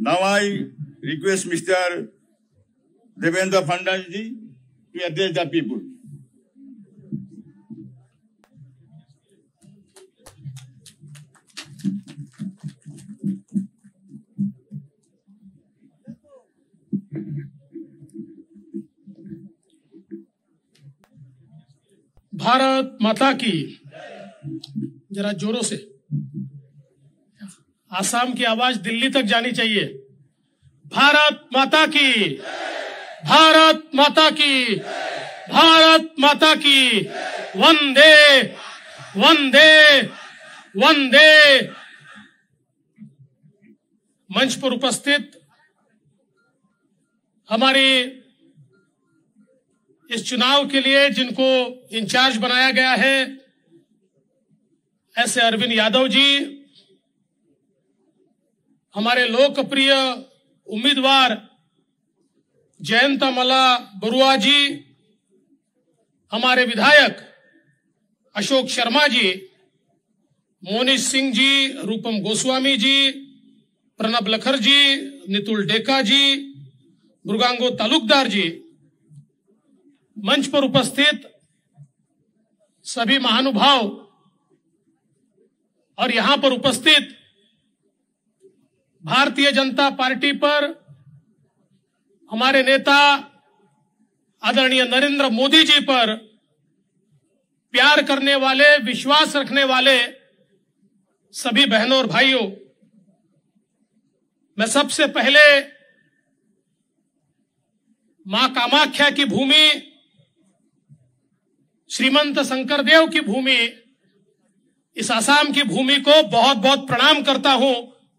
Now I request Mr. Devendra Fernandez to address the people. Bharat माता की जरा जोरों से आसाम की आवाज दिल्ली तक जानी चाहिए भारत माता की भारत माता की भारत माता की वंदे वंदे वंदे मंच पर उपस्थित हमारी इस चुनाव के लिए जिनको इंचार्ज बनाया गया है ऐसे अरविंद यादव जी हमारे लोकप्रिय उम्मीदवार जयंत मला बरुआ जी हमारे विधायक अशोक शर्मा जी मोनिश सिंह जी रूपम गोस्वामी जी प्रणब लखर जी नितुल डेका जी मृगांगो तालुकदार जी मंच पर उपस्थित सभी महानुभाव और यहां पर उपस्थित भारतीय जनता पार्टी पर हमारे नेता आदरणीय नरेंद्र मोदी जी पर प्यार करने वाले विश्वास रखने वाले सभी बहनों और भाइयों मैं सबसे पहले मां कामाख्या की भूमि श्रीमंत शंकरदेव की भूमि इस आसाम की भूमि को बहुत बहुत प्रणाम करता हूं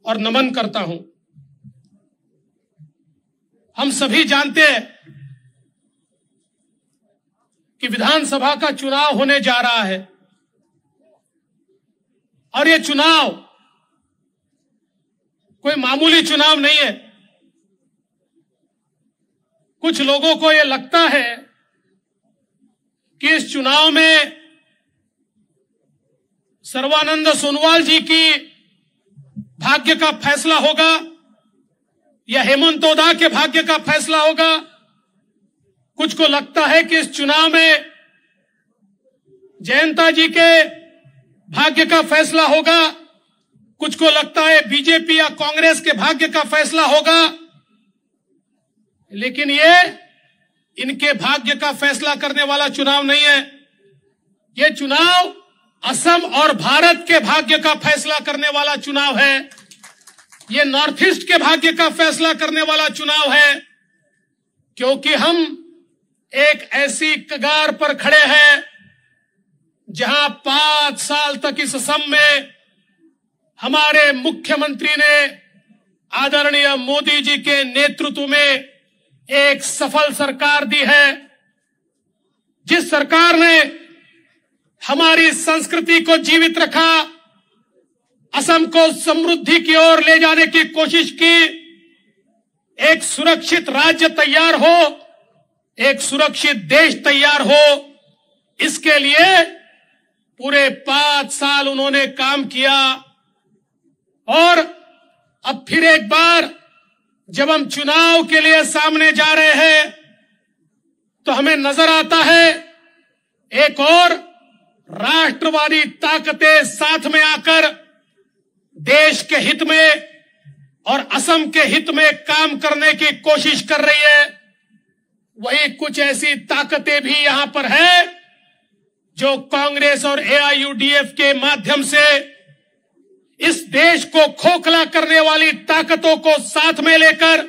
और नमन करता हूं हम सभी जानते हैं कि विधानसभा का चुनाव होने जा रहा है और ये चुनाव कोई मामूली चुनाव नहीं है कुछ लोगों को यह लगता है कि इस चुनाव में सर्वानंद सोनवाल जी की भाग्य का फैसला होगा या हेमंतोदा के भाग्य का फैसला होगा कुछ को लगता है कि इस चुनाव में जयंता जी के भाग्य का फैसला होगा कुछ को लगता है बीजेपी या कांग्रेस के भाग्य का फैसला होगा लेकिन ये इनके भाग्य का फैसला करने वाला चुनाव नहीं है ये चुनाव असम और भारत के भाग्य का फैसला करने वाला चुनाव है ये नॉर्थ ईस्ट के भाग्य का फैसला करने वाला चुनाव है क्योंकि हम एक ऐसी कगार पर खड़े हैं जहां पांच साल तक इस असम में हमारे मुख्यमंत्री ने आदरणीय मोदी जी के नेतृत्व में एक सफल सरकार दी है जिस सरकार ने हमारी संस्कृति को जीवित रखा असम को समृद्धि की ओर ले जाने की कोशिश की एक सुरक्षित राज्य तैयार हो एक सुरक्षित देश तैयार हो इसके लिए पूरे पांच साल उन्होंने काम किया और अब फिर एक बार जब हम चुनाव के लिए सामने जा रहे हैं तो हमें नजर आता है एक और राष्ट्रवादी ताकतें साथ में आकर देश के हित में और असम के हित में काम करने की कोशिश कर रही है वही कुछ ऐसी ताकतें भी यहां पर है जो कांग्रेस और एआईयूडीएफ के माध्यम से इस देश को खोखला करने वाली ताकतों को साथ में लेकर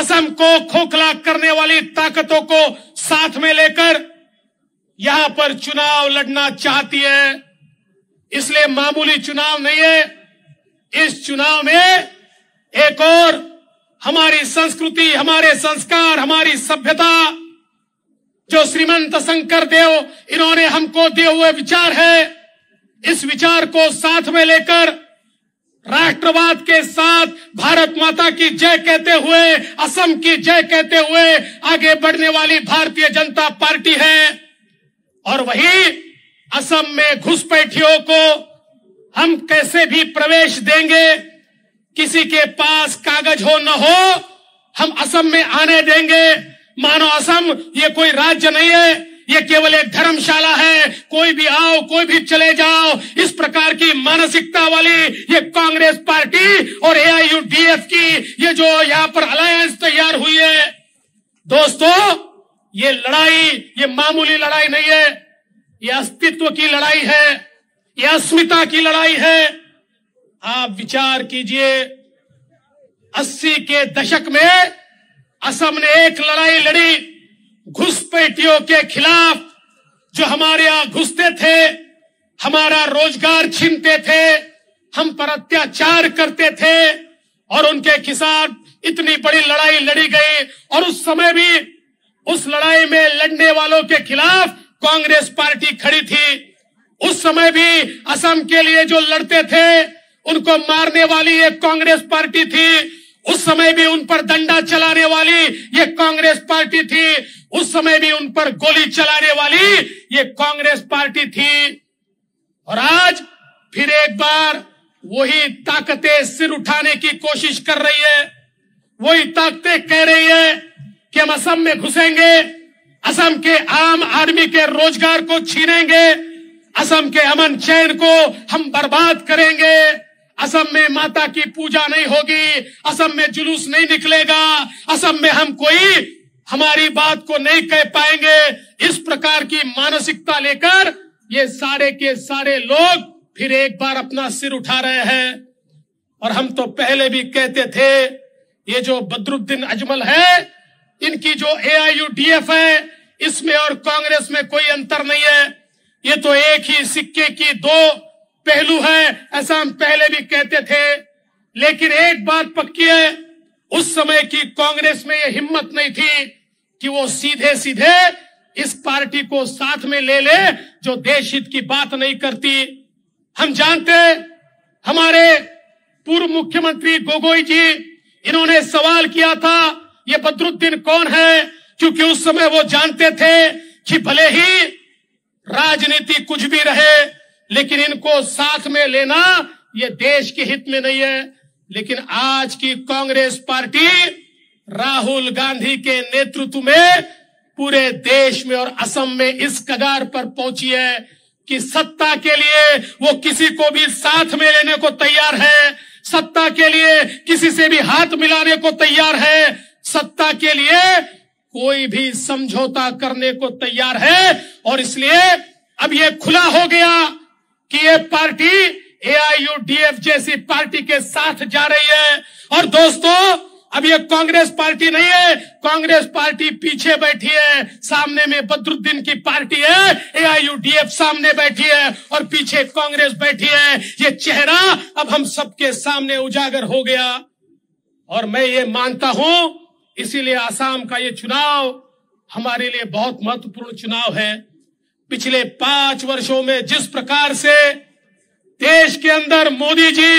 असम को खोखला करने वाली ताकतों को साथ में लेकर यहां पर चुनाव लड़ना चाहती है इसलिए मामूली चुनाव नहीं है इस चुनाव में एक और हमारी संस्कृति हमारे संस्कार हमारी सभ्यता जो श्रीमंत शंकर देव इन्होंने हमको दिए हुए विचार है इस विचार को साथ में लेकर राष्ट्रवाद के साथ भारत माता की जय कहते हुए असम की जय कहते हुए आगे बढ़ने वाली भारतीय जनता पार्टी है और वही असम में घुसपैठियों को हम कैसे भी प्रवेश देंगे किसी के पास कागज हो न हो हम असम में आने देंगे मानो असम ये कोई राज्य नहीं है ये केवल एक धर्मशाला है कोई भी आओ कोई भी चले जाओ इस प्रकार की मानसिकता वाली ये कांग्रेस पार्टी और एआईयूडीएफ की ये जो यहाँ पर अलायंस तैयार हुई है दोस्तों ये लड़ाई ये मामूली लड़ाई नहीं है ये अस्तित्व की लड़ाई है ये अस्मिता की लड़ाई है आप विचार कीजिए अस्सी के दशक में असम ने एक लड़ाई लड़ी घुसपैठियों के खिलाफ जो हमारे यहां घुसते थे हमारा रोजगार छीनते थे हम पर अत्याचार करते थे और उनके खिसाब इतनी बड़ी लड़ाई लड़ी गई और उस समय भी उस लड़ाई में लड़ने वालों के खिलाफ कांग्रेस पार्टी खड़ी थी उस समय भी असम के लिए जो लड़ते थे उनको मारने वाली एक कांग्रेस पार्टी थी उस समय भी उन पर दंडा चलाने वाली ये कांग्रेस पार्टी थी उस समय भी उन पर गोली चलाने वाली ये कांग्रेस पार्टी थी और आज फिर एक बार वही ताकतें सिर उठाने की कोशिश कर रही है वही ताकतें कह रही है कि हम असम में घुसेंगे असम के आम आदमी के रोजगार को छीनेंगे असम के अमन चैन को हम बर्बाद करेंगे असम में माता की पूजा नहीं होगी असम में जुलूस नहीं निकलेगा असम में हम कोई हमारी बात को नहीं कह पाएंगे इस प्रकार की मानसिकता लेकर ये सारे के सारे लोग फिर एक बार अपना सिर उठा रहे हैं और हम तो पहले भी कहते थे ये जो बदरुद्दीन अजमल है इनकी जो एआईयूडीएफ है इसमें और कांग्रेस में कोई अंतर नहीं है ये तो एक ही सिक्के की दो पहलू है ऐसा हम पहले भी कहते थे लेकिन एक बात पक्की है उस समय की कांग्रेस में यह हिम्मत नहीं थी कि वो सीधे सीधे इस पार्टी को साथ में ले ले जो देश हित की बात नहीं करती हम जानते हमारे पूर्व मुख्यमंत्री गोगोई जी इन्होंने सवाल किया था ये बद्रुद्दीन कौन है क्योंकि उस समय वो जानते थे कि भले ही राजनीति कुछ भी रहे लेकिन इनको साथ में लेना ये देश के हित में नहीं है लेकिन आज की कांग्रेस पार्टी राहुल गांधी के नेतृत्व में पूरे देश में और असम में इस कगार पर पहुंची है कि सत्ता के लिए वो किसी को भी साथ में लेने को तैयार है सत्ता के लिए किसी से भी हाथ मिलाने को तैयार है सत्ता के लिए कोई भी समझौता करने को तैयार है और इसलिए अब ये खुला हो गया कि ये पार्टी एआईयूडीएफ जैसी पार्टी के साथ जा रही है और दोस्तों अब ये कांग्रेस पार्टी नहीं है कांग्रेस पार्टी पीछे बैठी है सामने में बद्रुद्दीन की पार्टी है एआईयूडीएफ सामने बैठी है और पीछे कांग्रेस बैठी है ये चेहरा अब हम सबके सामने उजागर हो गया और मैं ये मानता हूं इसीलिए आसाम का ये चुनाव हमारे लिए बहुत महत्वपूर्ण चुनाव है पिछले पांच वर्षों में जिस प्रकार से देश के अंदर मोदी जी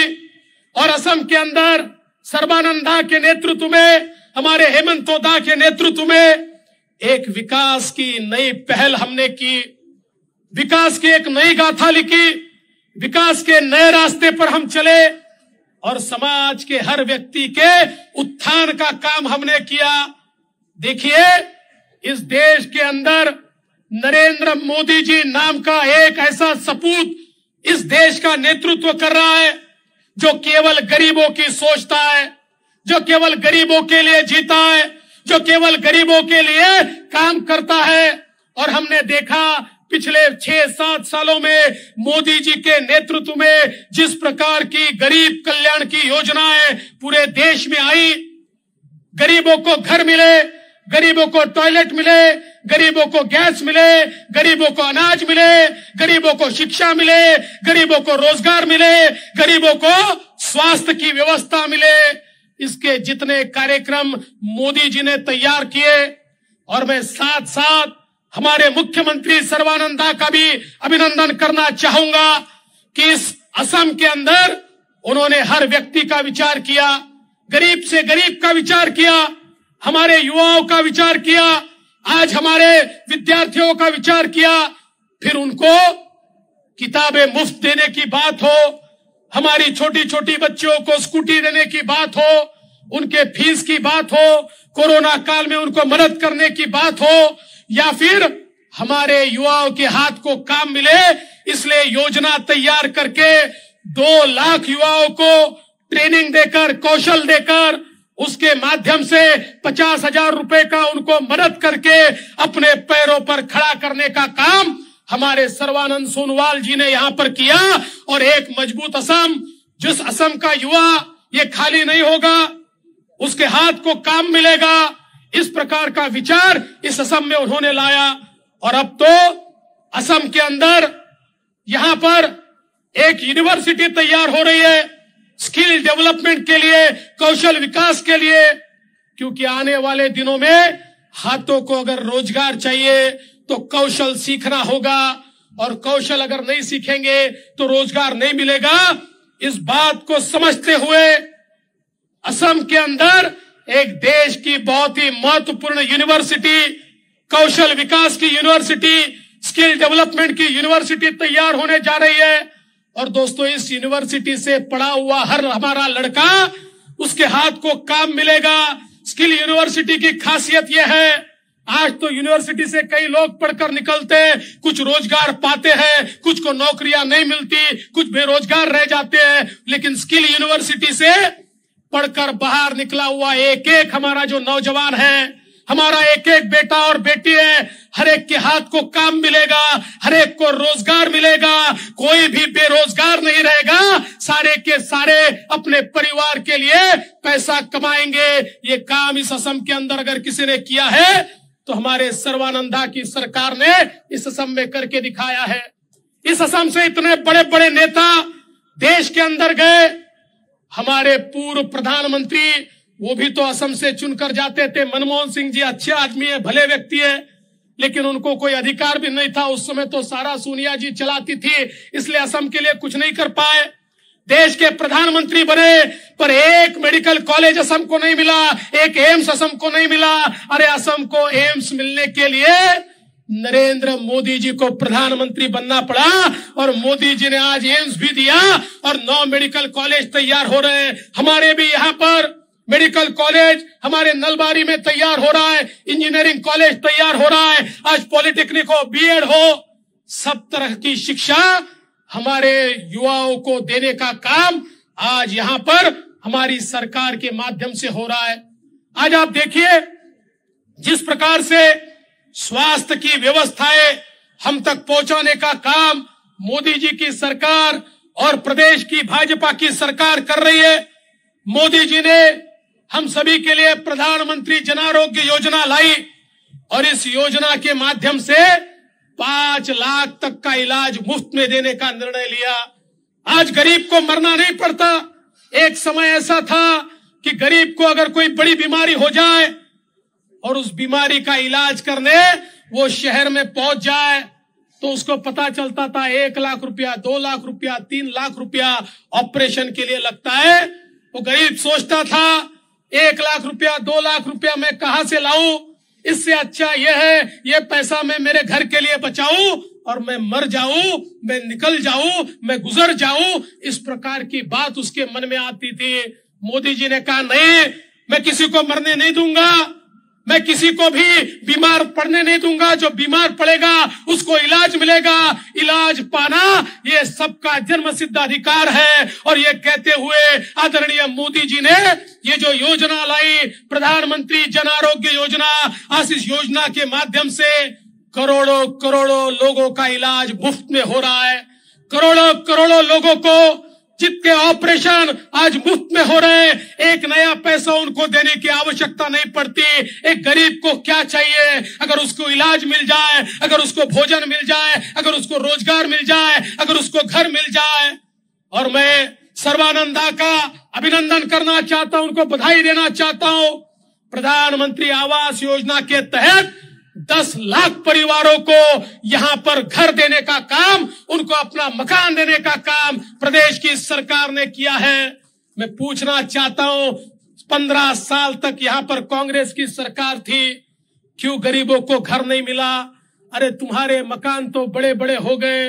और असम के अंदर सर्बानंदा के नेतृत्व में हमारे हेमंतोदा के नेतृत्व में एक विकास की नई पहल हमने की विकास की एक नई गाथा लिखी विकास के नए रास्ते पर हम चले और समाज के हर व्यक्ति के उत्थान का काम हमने किया देखिए इस देश के अंदर नरेंद्र मोदी जी नाम का एक ऐसा सपूत इस देश का नेतृत्व कर रहा है जो केवल गरीबों की सोचता है जो केवल गरीबों के लिए जीता है जो केवल गरीबों के लिए काम करता है और हमने देखा पिछले छह सात सालों में मोदी जी के नेतृत्व में जिस प्रकार की गरीब कल्याण की योजनाएं पूरे देश में आई गरीबों को घर मिले गरीबों को टॉयलेट मिले गरीबों को गैस मिले गरीबों को अनाज मिले गरीबों को शिक्षा मिले गरीबों को रोजगार मिले गरीबों को स्वास्थ्य की व्यवस्था मिले इसके जितने कार्यक्रम मोदी जी ने तैयार किए और मैं साथ साथ हमारे मुख्यमंत्री सर्वानंदा का भी अभिनंदन करना चाहूंगा कि इस असम के अंदर उन्होंने हर व्यक्ति का विचार किया गरीब से गरीब का विचार किया हमारे युवाओं का विचार किया आज हमारे विद्यार्थियों का विचार किया फिर उनको किताबें मुफ्त देने की बात हो हमारी छोटी छोटी बच्चियों को स्कूटी देने की बात हो उनके फीस की बात हो कोरोना काल में उनको मदद करने की बात हो या फिर हमारे युवाओं के हाथ को काम मिले इसलिए योजना तैयार करके दो लाख युवाओं को ट्रेनिंग देकर कौशल देकर उसके माध्यम से पचास हजार रूपए का उनको मदद करके अपने पैरों पर खड़ा करने का काम हमारे सर्वानंद सोनवाल जी ने यहाँ पर किया और एक मजबूत असम जिस असम का युवा ये खाली नहीं होगा उसके हाथ को काम मिलेगा इस प्रकार का विचार इस असम में उन्होंने लाया और अब तो असम के अंदर यहां पर एक यूनिवर्सिटी तैयार हो रही है स्किल डेवलपमेंट के लिए कौशल विकास के लिए क्योंकि आने वाले दिनों में हाथों को अगर रोजगार चाहिए तो कौशल सीखना होगा और कौशल अगर नहीं सीखेंगे तो रोजगार नहीं मिलेगा इस बात को समझते हुए असम के अंदर एक देश की बहुत ही महत्वपूर्ण यूनिवर्सिटी कौशल विकास की यूनिवर्सिटी स्किल डेवलपमेंट की यूनिवर्सिटी तैयार होने जा रही है और दोस्तों इस यूनिवर्सिटी से पढ़ा हुआ हर हमारा लड़का उसके हाथ को काम मिलेगा स्किल यूनिवर्सिटी की खासियत यह है आज तो यूनिवर्सिटी से कई लोग पढ़कर निकलते कुछ रोजगार पाते हैं कुछ को नौकरियां नहीं मिलती कुछ बेरोजगार रह जाते हैं लेकिन स्किल यूनिवर्सिटी से पढ़कर बाहर निकला हुआ एक एक हमारा जो नौजवान है हमारा एक एक बेटा और बेटी है हर एक के हाथ को काम मिलेगा हर एक को रोजगार मिलेगा कोई भी बेरोजगार नहीं रहेगा सारे के सारे अपने परिवार के लिए पैसा कमाएंगे ये काम इस असम के अंदर अगर किसी ने किया है तो हमारे सर्वानंदा की सरकार ने इस असम में करके दिखाया है इस असम से इतने बड़े बड़े नेता देश के अंदर गए हमारे पूर्व प्रधानमंत्री वो भी तो असम से चुनकर जाते थे मनमोहन सिंह जी अच्छे आदमी है भले व्यक्ति है लेकिन उनको कोई अधिकार भी नहीं था उस समय तो सारा सोनिया जी चलाती थी इसलिए असम के लिए कुछ नहीं कर पाए देश के प्रधानमंत्री बने पर एक मेडिकल कॉलेज असम को नहीं मिला एक एम्स असम को नहीं मिला अरे असम को एम्स मिलने के लिए नरेंद्र मोदी जी को प्रधानमंत्री बनना पड़ा और मोदी जी ने आज एम्स भी दिया और नौ मेडिकल कॉलेज तैयार हो रहे हैं हमारे भी यहाँ पर मेडिकल कॉलेज हमारे नलबारी में तैयार हो रहा है इंजीनियरिंग कॉलेज तैयार हो रहा है आज पॉलिटेक्निक हो बीएड हो सब तरह की शिक्षा हमारे युवाओं को देने का काम आज यहाँ पर हमारी सरकार के माध्यम से हो रहा है आज आप देखिए जिस प्रकार से स्वास्थ्य की व्यवस्थाएं हम तक पहुंचाने का काम मोदी जी की सरकार और प्रदेश की भाजपा की सरकार कर रही है मोदी जी ने हम सभी के लिए प्रधानमंत्री जन आरोग्य योजना लाई और इस योजना के माध्यम से पांच लाख तक का इलाज मुफ्त में देने का निर्णय लिया आज गरीब को मरना नहीं पड़ता एक समय ऐसा था कि गरीब को अगर कोई बड़ी बीमारी हो जाए और उस बीमारी का इलाज करने वो शहर में पहुंच जाए तो उसको पता चलता था एक लाख रुपया दो लाख रुपया तीन लाख रुपया ऑपरेशन के लिए लगता है वो गरीब सोचता था एक लाख रुपया दो लाख रुपया मैं कहा से लाऊं इससे अच्छा यह है ये पैसा मैं मेरे घर के लिए बचाऊं और मैं मर जाऊं मैं निकल जाऊं मैं गुजर जाऊं इस प्रकार की बात उसके मन में आती थी मोदी जी ने कहा नहीं मैं किसी को मरने नहीं दूंगा मैं किसी को भी बीमार पड़ने नहीं दूंगा जो बीमार पड़ेगा उसको इलाज मिलेगा इलाज पाना ये सबका जन्म सिद्ध अधिकार है और ये कहते हुए आदरणीय मोदी जी ने ये जो योजना लाई प्रधानमंत्री जन आरोग्य योजना आज इस योजना के माध्यम से करोड़ों करोड़ों लोगों का इलाज मुफ्त में हो रहा है करोड़ों करोड़ों लोगों को जितने ऑपरेशन आज मुफ्त में हो रहे हैं एक नया पैसा उनको देने की आवश्यकता नहीं पड़ती एक गरीब को क्या चाहिए अगर उसको इलाज मिल जाए अगर उसको भोजन मिल जाए अगर उसको रोजगार मिल जाए अगर उसको घर मिल जाए और मैं सर्वानंदा का अभिनंदन करना चाहता हूं उनको बधाई देना चाहता हूं प्रधानमंत्री आवास योजना के तहत दस लाख परिवारों को यहाँ पर घर देने का काम उनको अपना मकान देने का काम प्रदेश की सरकार ने किया है मैं पूछना चाहता हूं पंद्रह साल तक यहाँ पर कांग्रेस की सरकार थी क्यों गरीबों को घर नहीं मिला अरे तुम्हारे मकान तो बड़े बड़े हो गए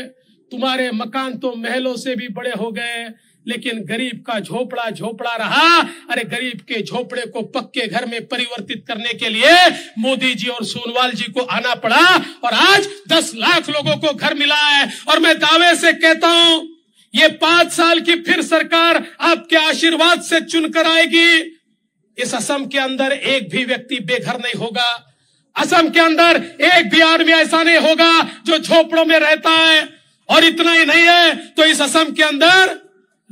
तुम्हारे मकान तो महलों से भी बड़े हो गए लेकिन गरीब का झोपड़ा झोपड़ा रहा अरे गरीब के झोपड़े को पक्के घर में परिवर्तित करने के लिए मोदी जी और सोनवाल जी को आना पड़ा और आज दस लाख लोगों को घर मिला है और मैं दावे से कहता हूं ये पांच साल की फिर सरकार आपके आशीर्वाद से चुनकर आएगी इस असम के अंदर एक भी व्यक्ति बेघर नहीं होगा असम के अंदर एक भी आदमी ऐसा नहीं होगा जो झोपड़ों में रहता है और इतना ही नहीं है तो इस असम के अंदर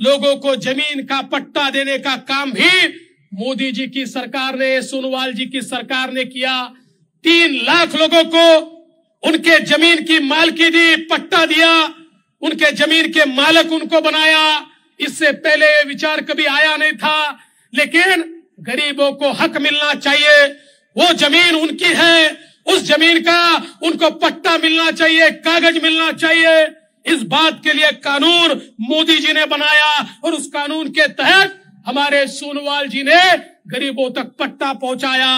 लोगों को जमीन का पट्टा देने का काम भी मोदी जी की सरकार ने सोनोवाल जी की सरकार ने किया तीन लाख लोगों को उनके जमीन की मालकी दी पट्टा दिया उनके जमीन के मालक उनको बनाया इससे पहले विचार कभी आया नहीं था लेकिन गरीबों को हक मिलना चाहिए वो जमीन उनकी है उस जमीन का उनको पट्टा मिलना चाहिए कागज मिलना चाहिए इस बात के लिए कानून मोदी जी ने बनाया और उस कानून के तहत हमारे सोनवाल जी ने गरीबों तक पट्टा पहुंचाया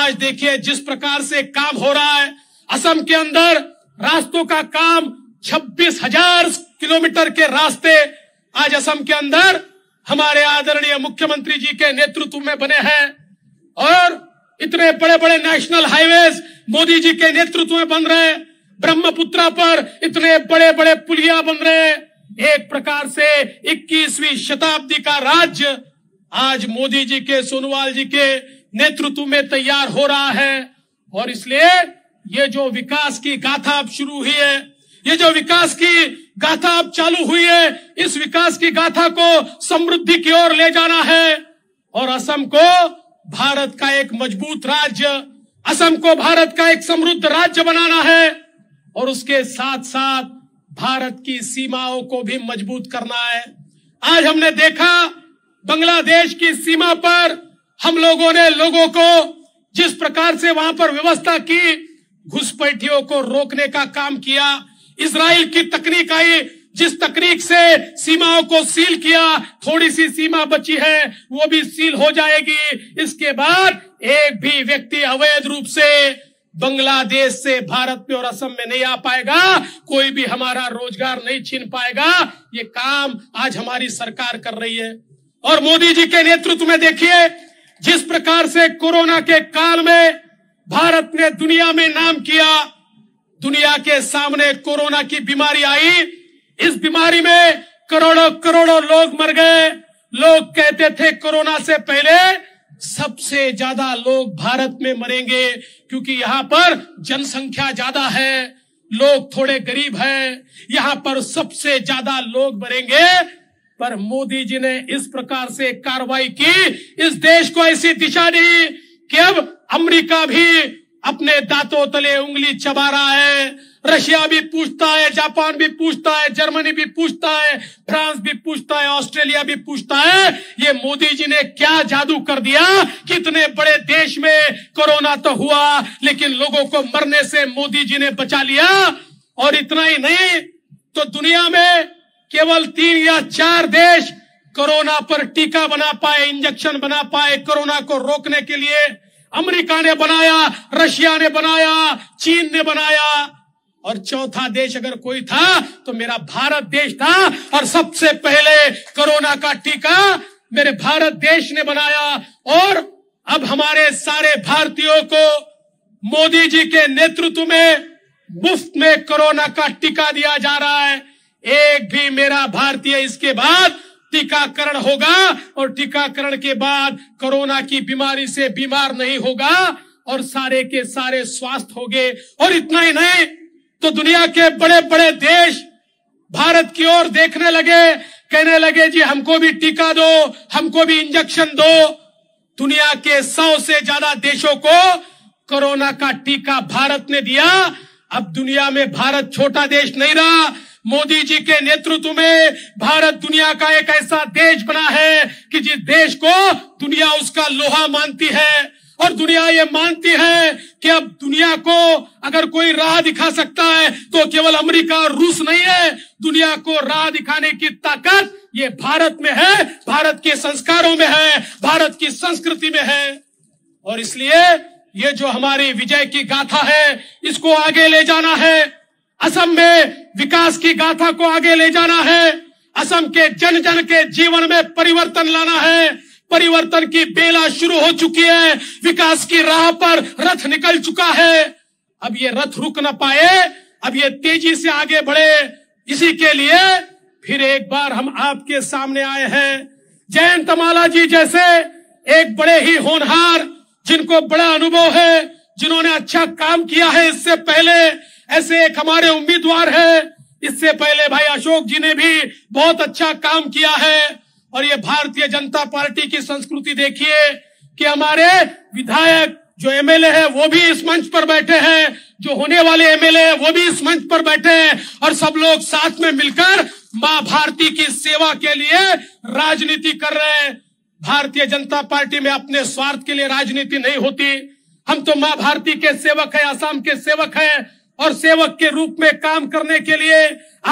आज देखिए जिस प्रकार से काम हो रहा है असम के अंदर रास्तों का काम छब्बीस हजार किलोमीटर के रास्ते आज असम के अंदर हमारे आदरणीय मुख्यमंत्री जी के नेतृत्व में बने हैं और इतने बड़े बड़े नेशनल हाईवे मोदी जी के नेतृत्व में बन रहे हैं ब्रह्मपुत्रा पर इतने बड़े बड़े पुलिया बन रहे एक प्रकार से 21वीं शताब्दी का राज्य आज मोदी जी के सोनोवाल जी के नेतृत्व में तैयार हो रहा है और इसलिए ये जो विकास की गाथा अब शुरू हुई है ये जो विकास की गाथा अब चालू हुई है इस विकास की गाथा को समृद्धि की ओर ले जाना है और असम को भारत का एक मजबूत राज्य असम को भारत का एक समृद्ध राज्य बनाना है और उसके साथ साथ भारत की सीमाओं को भी मजबूत करना है आज हमने देखा बांग्लादेश की सीमा पर हम लोगों ने लोगों को जिस प्रकार से वहां पर व्यवस्था की घुसपैठियों को रोकने का काम किया इसराइल की तकनीक आई जिस तकनीक से सीमाओं को सील किया थोड़ी सी सीमा बची है वो भी सील हो जाएगी इसके बाद एक भी व्यक्ति अवैध रूप से बांग्लादेश से भारत में और असम में नहीं आ पाएगा कोई भी हमारा रोजगार नहीं छीन पाएगा ये काम आज हमारी सरकार कर रही है और मोदी जी के नेतृत्व में देखिए जिस प्रकार से कोरोना के काल में भारत ने दुनिया में नाम किया दुनिया के सामने कोरोना की बीमारी आई इस बीमारी में करोड़ों करोड़ों लोग मर गए लोग कहते थे कोरोना से पहले सबसे ज्यादा लोग भारत में मरेंगे क्योंकि यहाँ पर जनसंख्या ज्यादा है लोग थोड़े गरीब हैं यहाँ पर सबसे ज्यादा लोग मरेंगे पर मोदी जी ने इस प्रकार से कार्रवाई की इस देश को ऐसी दिशा दी कि अब अमेरिका भी अपने दांतों तले उंगली चबा रहा है रशिया भी पूछता है जापान भी पूछता है जर्मनी भी पूछता है फ्रांस भी पूछता है ऑस्ट्रेलिया भी पूछता है ये मोदी जी ने क्या जादू कर दिया कितने बड़े देश में कोरोना तो हुआ लेकिन लोगों को मरने से मोदी जी ने बचा लिया और इतना ही नहीं तो दुनिया में केवल तीन या चार देश कोरोना पर टीका बना पाए इंजेक्शन बना पाए कोरोना को रोकने के लिए अमेरिका ने बनाया रशिया ने बनाया चीन ने बनाया और चौथा देश अगर कोई था तो मेरा भारत देश था और सबसे पहले कोरोना का टीका मेरे भारत देश ने बनाया और अब हमारे सारे भारतीयों को मोदी जी के नेतृत्व में मुफ्त में कोरोना का टीका दिया जा रहा है एक भी मेरा भारतीय इसके बाद टीकाकरण होगा और टीकाकरण के बाद कोरोना की बीमारी से बीमार नहीं होगा और सारे के सारे स्वास्थ्य होंगे और इतना ही नहीं तो दुनिया के बड़े बड़े देश भारत की ओर देखने लगे कहने लगे जी हमको भी टीका दो हमको भी इंजेक्शन दो दुनिया के सौ से ज्यादा देशों को कोरोना का टीका भारत ने दिया अब दुनिया में भारत छोटा देश नहीं रहा मोदी जी के नेतृत्व में भारत दुनिया का एक ऐसा देश बना है कि जिस देश को दुनिया उसका लोहा मानती है और दुनिया ये मानती है कि अब दुनिया को अगर कोई राह दिखा सकता है तो केवल अमेरिका और रूस नहीं है दुनिया को राह दिखाने की ताकत ये भारत में है भारत के संस्कारों में है भारत की संस्कृति में है और इसलिए ये जो हमारी विजय की गाथा है इसको आगे ले जाना है असम में विकास की गाथा को आगे ले जाना है असम के जन जन के जीवन में परिवर्तन लाना है परिवर्तन की बेला शुरू हो चुकी है विकास की राह पर रथ निकल चुका है अब ये रथ रुक ना पाए अब ये तेजी से आगे बढ़े इसी के लिए फिर एक बार हम आपके सामने आए हैं जयंत माला जी जैसे एक बड़े ही होनहार जिनको बड़ा अनुभव है जिन्होंने अच्छा काम किया है इससे पहले ऐसे एक हमारे उम्मीदवार है इससे पहले भाई अशोक जी ने भी बहुत अच्छा काम किया है और ये भारतीय जनता पार्टी की संस्कृति देखिए कि हमारे विधायक जो एमएलए है वो भी इस मंच पर बैठे हैं जो होने वाले एमएलए हैं वो भी इस मंच पर बैठे हैं और सब लोग साथ में मिलकर माँ भारती की सेवा के लिए राजनीति कर रहे हैं भारतीय जनता पार्टी में अपने स्वार्थ के लिए राजनीति नहीं होती हम तो माँ भारती के सेवक है आसाम के सेवक है और सेवक के रूप में काम करने के लिए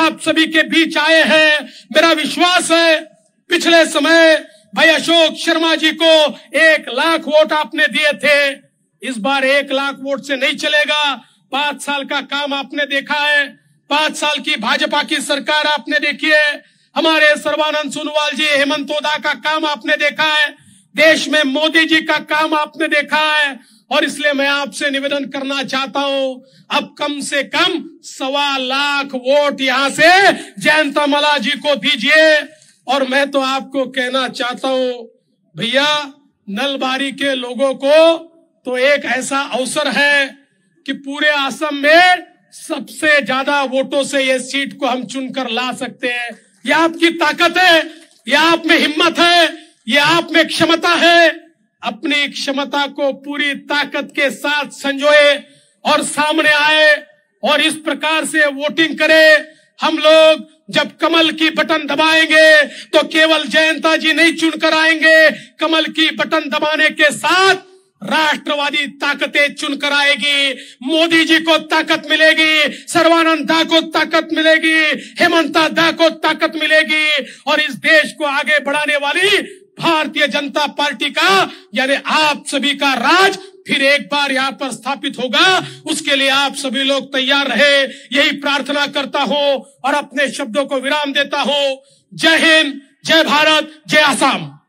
आप सभी के बीच आए हैं मेरा विश्वास है पिछले समय भाई अशोक शर्मा जी को एक लाख वोट आपने दिए थे इस बार एक लाख वोट से नहीं चलेगा पांच साल का काम आपने देखा है पांच साल की भाजपा की सरकार आपने देखी है हमारे सर्वानंद सोनोवाल जी हेमंत ओदा का काम आपने देखा है देश में मोदी जी का काम आपने देखा है और इसलिए मैं आपसे निवेदन करना चाहता हूं अब कम से कम सवा लाख वोट यहां से जयंता मला जी को दीजिए और मैं तो आपको कहना चाहता हूं भैया नलबारी के लोगों को तो एक ऐसा अवसर है कि पूरे असम में सबसे ज्यादा वोटों से ये सीट को हम चुनकर ला सकते हैं यह आपकी ताकत है यह आप में हिम्मत है ये आप में क्षमता है अपनी क्षमता को पूरी ताकत के साथ संजोए और सामने आए और इस प्रकार से वोटिंग करें हम लोग जब कमल की बटन दबाएंगे तो केवल जयंता जी नहीं चुनकर आएंगे कमल की बटन दबाने के साथ राष्ट्रवादी ताकतें चुनकर आएगी मोदी जी को ताकत मिलेगी सर्वानंद दा को ताकत मिलेगी हेमंता दा को ताकत मिलेगी और इस देश को आगे बढ़ाने वाली भारतीय जनता पार्टी का यानी आप सभी का राज फिर एक बार यहाँ पर स्थापित होगा उसके लिए आप सभी लोग तैयार रहे यही प्रार्थना करता हो और अपने शब्दों को विराम देता हो जय हिंद जय भारत जय आसाम